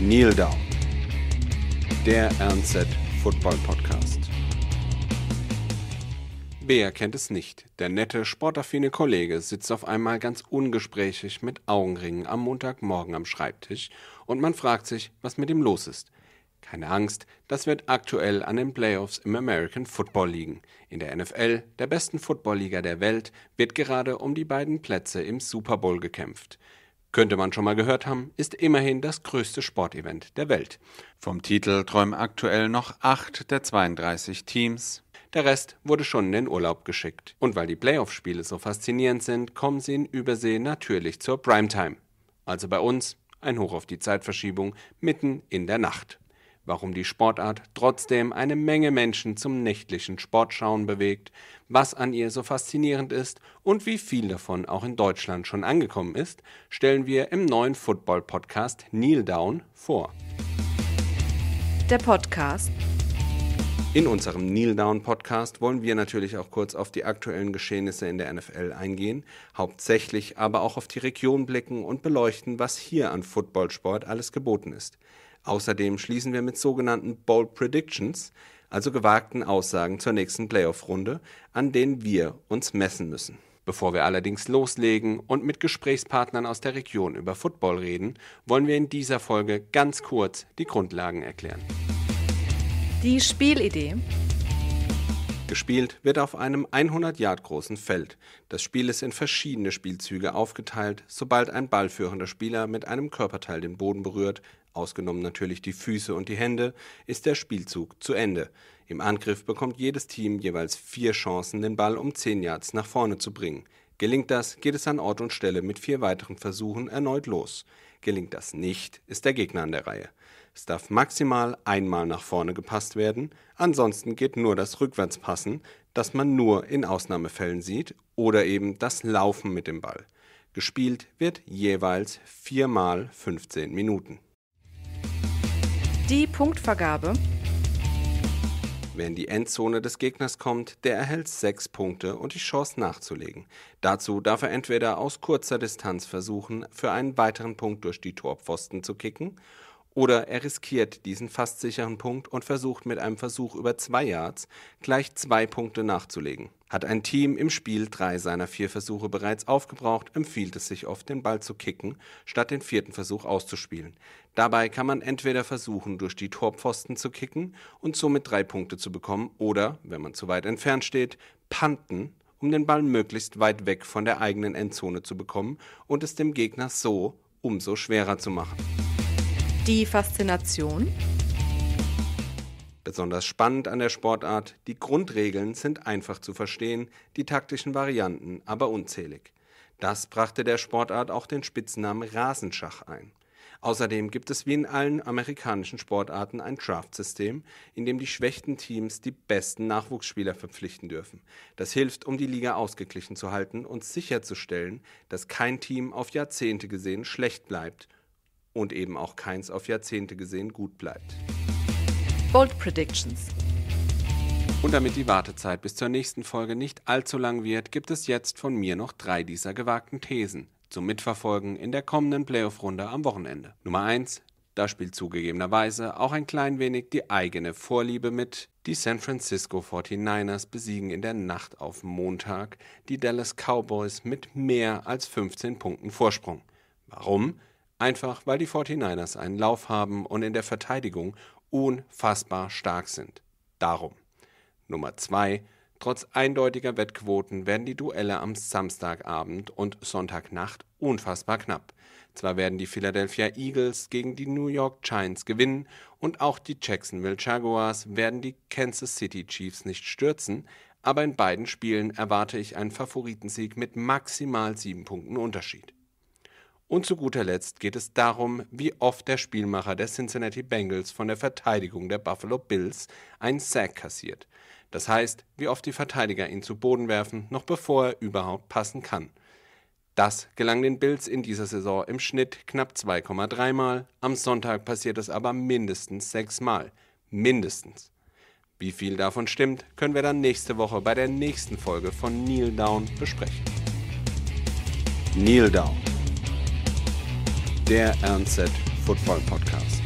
Kneel Down, der RNZ Football Podcast. Bea kennt es nicht. Der nette, sportaffine Kollege sitzt auf einmal ganz ungesprächig mit Augenringen am Montagmorgen am Schreibtisch und man fragt sich, was mit ihm los ist. Keine Angst, das wird aktuell an den Playoffs im American Football liegen. In der NFL, der besten Footballliga der Welt, wird gerade um die beiden Plätze im Super Bowl gekämpft könnte man schon mal gehört haben, ist immerhin das größte Sportevent der Welt. Vom Titel träumen aktuell noch acht der 32 Teams. Der Rest wurde schon in den Urlaub geschickt. Und weil die Playoff-Spiele so faszinierend sind, kommen sie in Übersee natürlich zur Primetime. Also bei uns ein Hoch auf die Zeitverschiebung mitten in der Nacht warum die Sportart trotzdem eine Menge Menschen zum nächtlichen Sportschauen bewegt, was an ihr so faszinierend ist und wie viel davon auch in Deutschland schon angekommen ist, stellen wir im neuen Football-Podcast Kneel Down vor. Der Podcast in unserem Kneel Down Podcast wollen wir natürlich auch kurz auf die aktuellen Geschehnisse in der NFL eingehen, hauptsächlich aber auch auf die Region blicken und beleuchten, was hier an Footballsport alles geboten ist. Außerdem schließen wir mit sogenannten Bold Predictions, also gewagten Aussagen zur nächsten Playoff-Runde, an denen wir uns messen müssen. Bevor wir allerdings loslegen und mit Gesprächspartnern aus der Region über Football reden, wollen wir in dieser Folge ganz kurz die Grundlagen erklären. Die Spielidee. Gespielt wird auf einem 100 Yard großen Feld. Das Spiel ist in verschiedene Spielzüge aufgeteilt. Sobald ein ballführender Spieler mit einem Körperteil den Boden berührt, ausgenommen natürlich die Füße und die Hände, ist der Spielzug zu Ende. Im Angriff bekommt jedes Team jeweils vier Chancen, den Ball um 10 Yards nach vorne zu bringen. Gelingt das, geht es an Ort und Stelle mit vier weiteren Versuchen erneut los. Gelingt das nicht, ist der Gegner an der Reihe. Es darf maximal einmal nach vorne gepasst werden, ansonsten geht nur das Rückwärtspassen, das man nur in Ausnahmefällen sieht, oder eben das Laufen mit dem Ball. Gespielt wird jeweils viermal 15 Minuten. Die Punktvergabe. Wer in die Endzone des Gegners kommt, der erhält sechs Punkte und die Chance nachzulegen. Dazu darf er entweder aus kurzer Distanz versuchen, für einen weiteren Punkt durch die Torpfosten zu kicken oder er riskiert diesen fast sicheren Punkt und versucht mit einem Versuch über zwei Yards gleich zwei Punkte nachzulegen. Hat ein Team im Spiel drei seiner vier Versuche bereits aufgebraucht, empfiehlt es sich oft, den Ball zu kicken, statt den vierten Versuch auszuspielen. Dabei kann man entweder versuchen, durch die Torpfosten zu kicken und somit drei Punkte zu bekommen, oder, wenn man zu weit entfernt steht, panten um den Ball möglichst weit weg von der eigenen Endzone zu bekommen und es dem Gegner so umso schwerer zu machen die Faszination? Besonders spannend an der Sportart, die Grundregeln sind einfach zu verstehen, die taktischen Varianten aber unzählig. Das brachte der Sportart auch den Spitznamen Rasenschach ein. Außerdem gibt es wie in allen amerikanischen Sportarten ein Draft-System, in dem die schwächsten Teams die besten Nachwuchsspieler verpflichten dürfen. Das hilft, um die Liga ausgeglichen zu halten und sicherzustellen, dass kein Team auf Jahrzehnte gesehen schlecht bleibt und eben auch keins auf Jahrzehnte gesehen gut bleibt. Bold Predictions. Und damit die Wartezeit bis zur nächsten Folge nicht allzu lang wird, gibt es jetzt von mir noch drei dieser gewagten Thesen zum Mitverfolgen in der kommenden Playoff-Runde am Wochenende. Nummer 1. Da spielt zugegebenerweise auch ein klein wenig die eigene Vorliebe mit. Die San Francisco 49ers besiegen in der Nacht auf Montag die Dallas Cowboys mit mehr als 15 Punkten Vorsprung. Warum? Einfach weil die 49ers einen Lauf haben und in der Verteidigung unfassbar stark sind. Darum. Nummer zwei. Trotz eindeutiger Wettquoten werden die Duelle am Samstagabend und Sonntagnacht unfassbar knapp. Zwar werden die Philadelphia Eagles gegen die New York Giants gewinnen und auch die Jacksonville Jaguars werden die Kansas City Chiefs nicht stürzen, aber in beiden Spielen erwarte ich einen Favoritensieg mit maximal sieben Punkten Unterschied. Und zu guter Letzt geht es darum, wie oft der Spielmacher der Cincinnati Bengals von der Verteidigung der Buffalo Bills einen Sack kassiert. Das heißt, wie oft die Verteidiger ihn zu Boden werfen, noch bevor er überhaupt passen kann. Das gelang den Bills in dieser Saison im Schnitt knapp 2,3 Mal. Am Sonntag passiert es aber mindestens 6 Mal. Mindestens. Wie viel davon stimmt, können wir dann nächste Woche bei der nächsten Folge von Kneel Down besprechen. Kneel Down der RNZ Football Podcast.